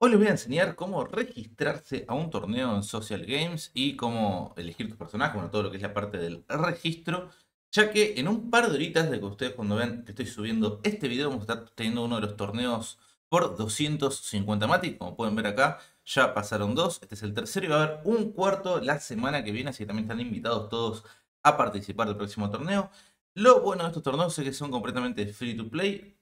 Hoy les voy a enseñar cómo registrarse a un torneo en Social Games y cómo elegir tu personaje, bueno, todo lo que es la parte del registro, ya que en un par de horitas de que ustedes cuando vean que estoy subiendo este video vamos a estar teniendo uno de los torneos por 250 Matic, como pueden ver acá, ya pasaron dos, este es el tercero y va a haber un cuarto la semana que viene, así que también están invitados todos a participar del próximo torneo. Lo bueno de estos torneos es que son completamente free to play,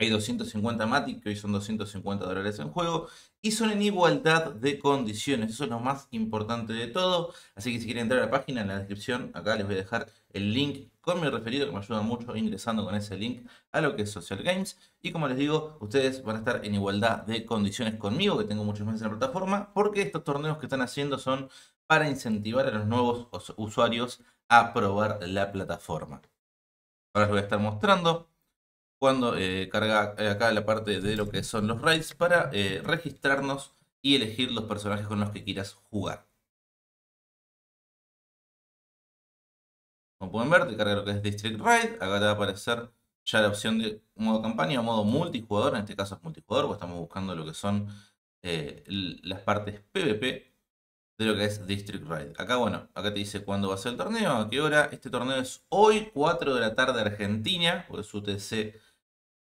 hay 250 Matic, que hoy son 250 dólares en juego, y son en igualdad de condiciones. Eso es lo más importante de todo. Así que si quieren entrar a la página, en la descripción, acá les voy a dejar el link con mi referido, que me ayuda mucho ingresando con ese link a lo que es Social Games. Y como les digo, ustedes van a estar en igualdad de condiciones conmigo, que tengo muchos meses en la plataforma, porque estos torneos que están haciendo son para incentivar a los nuevos usuarios a probar la plataforma. Ahora les voy a estar mostrando cuando eh, carga eh, acá la parte de lo que son los raids para eh, registrarnos y elegir los personajes con los que quieras jugar. Como pueden ver, te carga lo que es District Raid. Acá te va a aparecer ya la opción de modo campaña o modo multijugador. En este caso es multijugador, porque estamos buscando lo que son las partes PvP de lo que es District Raid. Acá, bueno, acá te dice cuándo va a ser el torneo, a qué hora. Este torneo es hoy, 4 de la tarde Argentina, por es UTC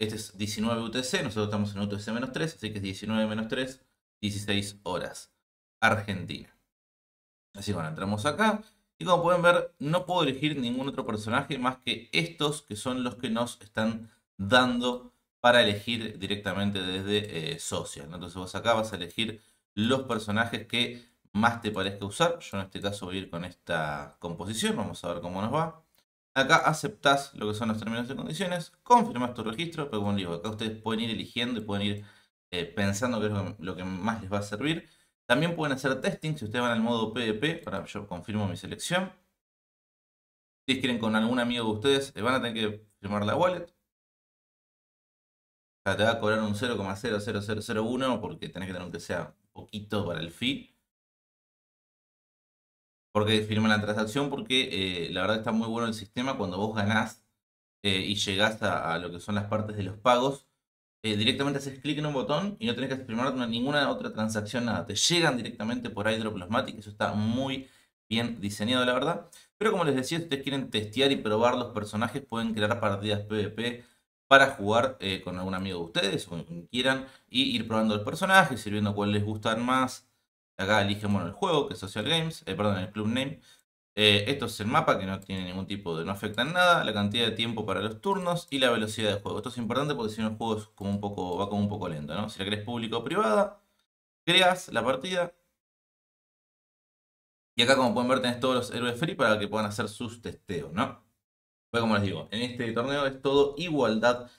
este es 19 UTC, nosotros estamos en UTC-3, así que es 19 3, 16 horas. Argentina. Así que bueno, entramos acá. Y como pueden ver, no puedo elegir ningún otro personaje más que estos, que son los que nos están dando para elegir directamente desde eh, Social. Entonces vos acá vas a elegir los personajes que más te parezca usar. Yo en este caso voy a ir con esta composición, vamos a ver cómo nos va. Acá aceptás lo que son los términos y condiciones, confirmás tu registro, pero como digo, acá ustedes pueden ir eligiendo y pueden ir eh, pensando qué es lo que, más les va a servir. También pueden hacer testing si ustedes van al modo PDP, para yo confirmo mi selección. Si quieren con algún amigo de ustedes, eh, van a tener que firmar la wallet. O te va a cobrar un 0,00001 porque tenés que tener que sea poquito para el fee. Porque firman la transacción, porque eh, la verdad está muy bueno el sistema cuando vos ganás eh, y llegás a, lo que son las partes de los pagos. Eh, directamente haces clic en un botón y no tenés que firmar ninguna otra transacción, nada. Te llegan directamente por iDrop eso está muy bien diseñado, la verdad. Pero como les decía, si ustedes quieren testear y probar los personajes, pueden crear partidas PvP para jugar con algún amigo de ustedes o quien quieran y ir probando el personaje, ir viendo cuál les gustan más, Acá eligen el juego, que es Social Games, eh, perdón, el Club Name. Eh, esto es el mapa, que no tiene ningún tipo de... no afecta en nada, la cantidad de tiempo para los turnos y la velocidad de juego. Esto es importante porque si no el juego como un poco, va como un poco lento, ¿no? Si la crees pública o privada, creas la partida. Y acá como pueden ver tenés todos los héroes free para que puedan hacer sus testeos, ¿no? Pues como les digo, en este torneo es todo igualdad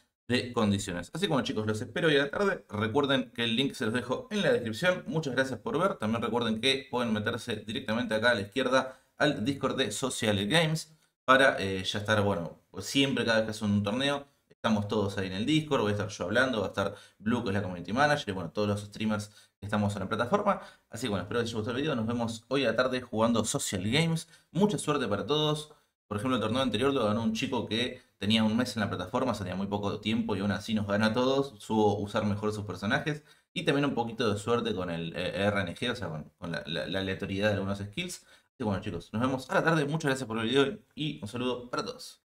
condiciones. Así como chicos, los espero hoy a la tarde. Recuerden que el link se los dejo en la descripción. Muchas gracias por ver. También recuerden que pueden meterse directamente acá a la izquierda al Discord de Social Games para eh, ya estar, bueno, siempre cada vez que hacen un torneo. Estamos todos ahí en el Discord, voy a estar yo hablando, va a estar Blue, que es la Community Manager, y bueno, todos los streamers que estamos en la plataforma. Así que bueno, espero que les haya gustado el video. Nos vemos hoy a la tarde jugando Social Games. Mucha suerte para todos. Por ejemplo, el torneo anterior lo ganó un chico que tenía un mes en la plataforma, tenía muy poco tiempo y aún así nos gana a todos, Subo usar mejor sus personajes y también un poquito de suerte con el eh, RNG, o sea, con, la, la, aleatoriedad de algunos skills. Así que bueno chicos, nos vemos a la tarde, muchas gracias por el video y un saludo para todos.